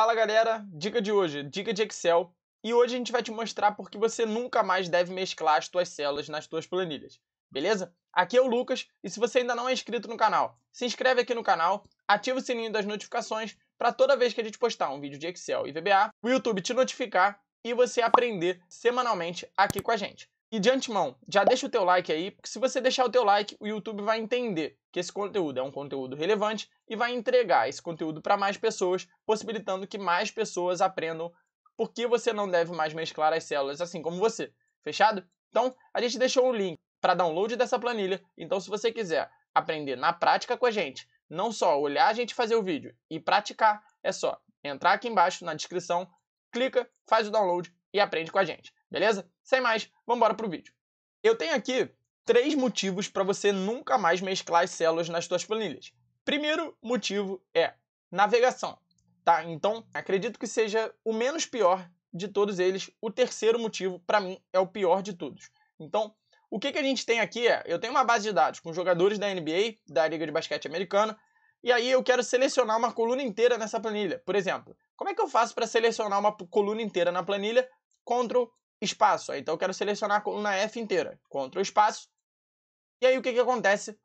Fala galera, dica de hoje, dica de Excel. E hoje a gente vai te mostrar por que você nunca mais deve mesclar as tuas células nas tuas planilhas. Beleza? Aqui é o Lucas e se você ainda não é inscrito no canal, se inscreve aqui no canal, ativa o sininho das notificações para toda vez que a gente postar um vídeo de Excel e VBA, o YouTube te notificar e você aprender semanalmente aqui com a gente. E de antemão, já deixa o teu like aí, porque se você deixar o teu like, o YouTube vai entender que esse conteúdo é um conteúdo relevante e vai entregar esse conteúdo para mais pessoas, possibilitando que mais pessoas aprendam por que você não deve mais mesclar as células assim como você. Fechado? Então, a gente deixou um link para download dessa planilha. Então, se você quiser aprender na prática com a gente, não só olhar a gente fazer o vídeo e praticar, é só entrar aqui embaixo na descrição, clica, faz o download e aprende com a gente. Beleza? Sem mais, vamos embora pro vídeo. Eu tenho aqui três motivos para você nunca mais mesclar as células nas suas planilhas. Primeiro motivo é navegação, tá? Então, acredito que seja o menos pior de todos eles. O terceiro motivo, para mim, é o pior de todos. Então, o que, que a gente tem aqui é, eu tenho uma base de dados com jogadores da NBA, da Liga de Basquete Americana, e aí eu quero selecionar uma coluna inteira nessa planilha. Por exemplo, como é que eu faço para selecionar uma coluna inteira na planilha? Ctrl espaço. Então eu quero selecionar a coluna F inteira. Ctrl espaço e aí o que, que acontece?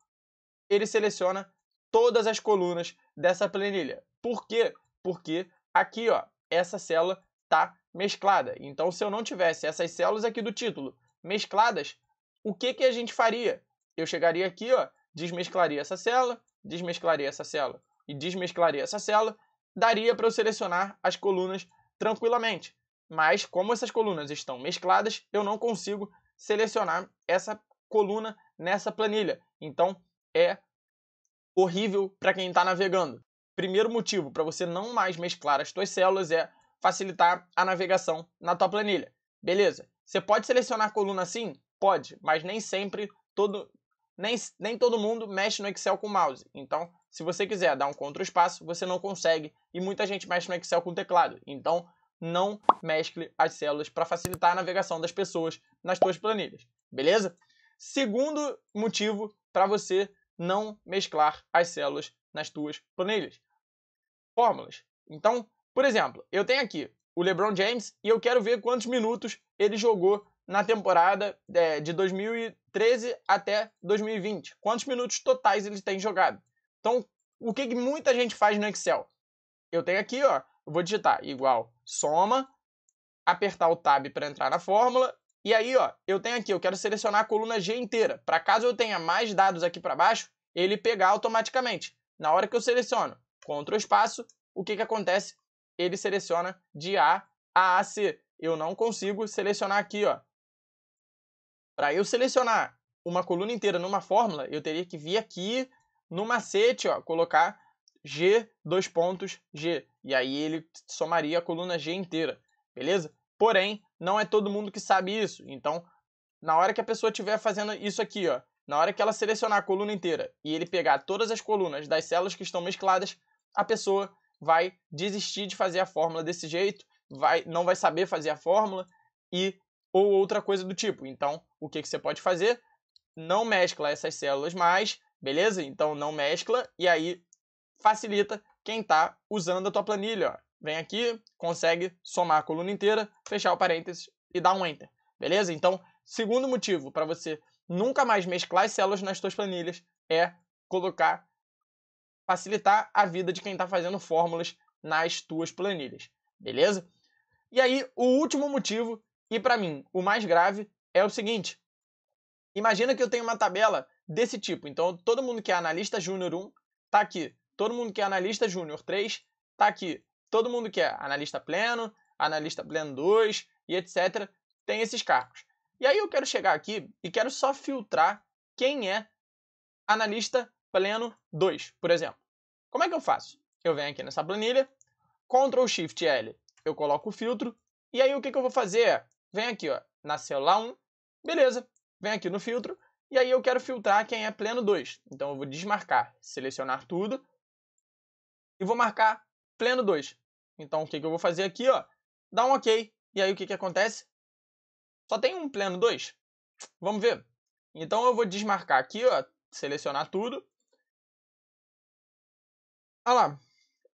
Ele seleciona todas as colunas dessa planilha. Por quê? Porque aqui, ó, essa célula está mesclada. Então, se eu não tivesse essas células aqui do título mescladas, o que, que a gente faria? Eu chegaria aqui, ó, desmesclaria essa célula, desmesclaria essa célula e desmesclaria essa célula, daria para eu selecionar as colunas tranquilamente. Mas, como essas colunas estão mescladas, eu não consigo selecionar essa coluna nessa planilha. Então é horrível para quem está navegando. Primeiro motivo para você não mais mesclar as suas células é facilitar a navegação na tua planilha. Beleza? Você pode selecionar coluna assim? Pode, mas nem sempre todo nem, nem todo mundo mexe no Excel com o mouse. Então, se você quiser dar um contra espaço, você não consegue e muita gente mexe no Excel com o teclado. Então, não mescle as células para facilitar a navegação das pessoas nas suas planilhas. Beleza? Segundo motivo para você não mesclar as células nas tuas planilhas. Fórmulas. Então, por exemplo, eu tenho aqui o LeBron James e eu quero ver quantos minutos ele jogou na temporada é, de 2013 até 2020. Quantos minutos totais ele tem jogado. Então, o que, que muita gente faz no Excel? Eu tenho aqui, ó, eu vou digitar igual soma, apertar o tab para entrar na fórmula e aí, ó, eu tenho aqui, eu quero selecionar a coluna G inteira, para caso eu tenha mais dados aqui para baixo, ele pegar automaticamente. Na hora que eu seleciono Ctrl espaço, o que, que acontece? Ele seleciona de A a AC. Eu não consigo selecionar aqui, ó. Para eu selecionar uma coluna inteira numa fórmula, eu teria que vir aqui no macete, ó, colocar G, dois pontos, G. E aí ele somaria a coluna G inteira, beleza? Porém, não é todo mundo que sabe isso. Então, na hora que a pessoa estiver fazendo isso aqui, ó, na hora que ela selecionar a coluna inteira e ele pegar todas as colunas das células que estão mescladas, a pessoa vai desistir de fazer a fórmula desse jeito, vai, não vai saber fazer a fórmula e ou outra coisa do tipo. Então, o que, que você pode fazer? Não mescla essas células mais, beleza? Então não mescla e aí facilita quem está usando a tua planilha. Ó vem aqui, consegue somar a coluna inteira, fechar o parênteses e dar um enter. Beleza? Então, segundo motivo para você nunca mais mesclar as células nas suas planilhas é colocar facilitar a vida de quem está fazendo fórmulas nas tuas planilhas, beleza? E aí, o último motivo, e para mim o mais grave, é o seguinte: imagina que eu tenho uma tabela desse tipo. Então, todo mundo que é analista júnior 1 está aqui, todo mundo que é analista júnior 3 está aqui, todo mundo que é analista pleno, analista pleno 2 e etc., tem esses cargos. E aí eu quero chegar aqui e quero só filtrar quem é analista pleno 2, por exemplo. Como é que eu faço? Eu venho aqui nessa planilha, Ctrl Shift L, eu coloco o filtro, e aí o que, que eu vou fazer? Vem aqui, ó, na célula 1, beleza, vem aqui no filtro, e aí eu quero filtrar quem é pleno 2. Então eu vou desmarcar, selecionar tudo, e vou marcar pleno 2. Então o que, que eu vou fazer aqui, ó? Dá um OK. E aí o que, que acontece? Só tem um pleno 2? Vamos ver. Então eu vou desmarcar aqui, ó, selecionar tudo. Olha lá.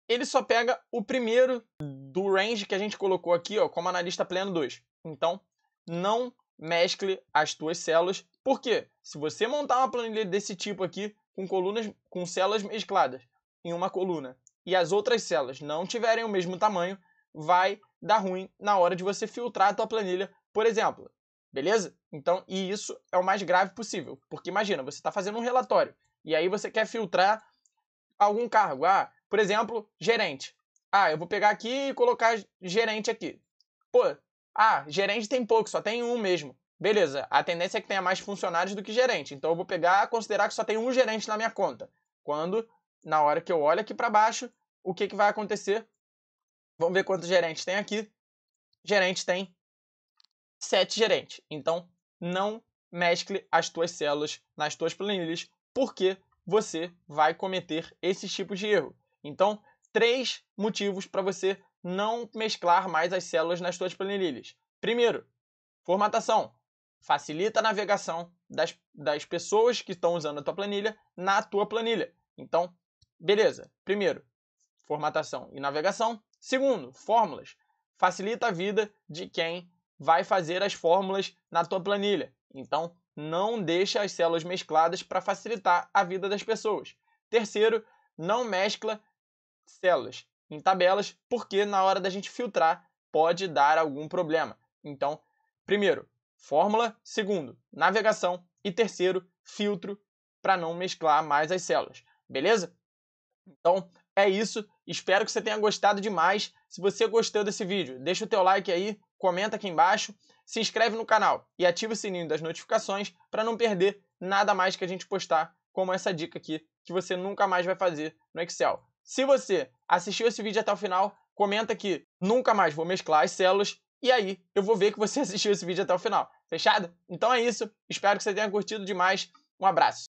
Ele só pega o primeiro do range que a gente colocou aqui, ó, como analista pleno 2. Então, não mescle as tuas células. Por quê? Se você montar uma planilha desse tipo aqui, com colunas, com células mescladas em uma coluna e as outras células não tiverem o mesmo tamanho, vai dar ruim na hora de você filtrar a tua planilha, por exemplo. Beleza? Então, e isso é o mais grave possível. Porque imagina, você está fazendo um relatório e aí você quer filtrar algum cargo. Ah, por exemplo, gerente. Ah, eu vou pegar aqui e colocar gerente aqui. Pô, ah, gerente tem pouco, só tem um mesmo. Beleza, a tendência é que tenha mais funcionários do que gerente. Então eu vou pegar, considerar que só tem um gerente na minha conta. Quando, na hora que eu olho aqui para baixo, o que, que vai acontecer? Vamos ver quantos gerentes tem aqui. Gerente tem sete gerentes. Então, não mescle as tuas células nas tuas planilhas, porque você vai cometer esses tipos de erro. Então, três motivos para você não mesclar mais as células nas tuas planilhas. Primeiro, formatação. Facilita a navegação das, das pessoas que estão usando a tua planilha na tua planilha. Então, beleza. Primeiro, formatação e navegação. Segundo, fórmulas. Facilita a vida de quem vai fazer as fórmulas na tua planilha. Então, não deixa as células mescladas para facilitar a vida das pessoas. Terceiro, não mescla células em tabelas, porque na hora da gente filtrar pode dar algum problema. Então, primeiro, fórmula, segundo, navegação e terceiro, filtro para não mesclar mais as células. Beleza? Então, é isso. Espero que você tenha gostado demais. Se você gostou desse vídeo, deixa o teu like aí, comenta aqui embaixo, se inscreve no canal e ativa o sininho das notificações para não perder nada mais que a gente postar, como essa dica aqui que você nunca mais vai fazer no Excel. Se você assistiu esse vídeo até o final, comenta aqui, nunca mais vou mesclar as células e aí eu vou ver que você assistiu esse vídeo até o final. Fechado? Então é isso. Espero que você tenha curtido demais. Um abraço.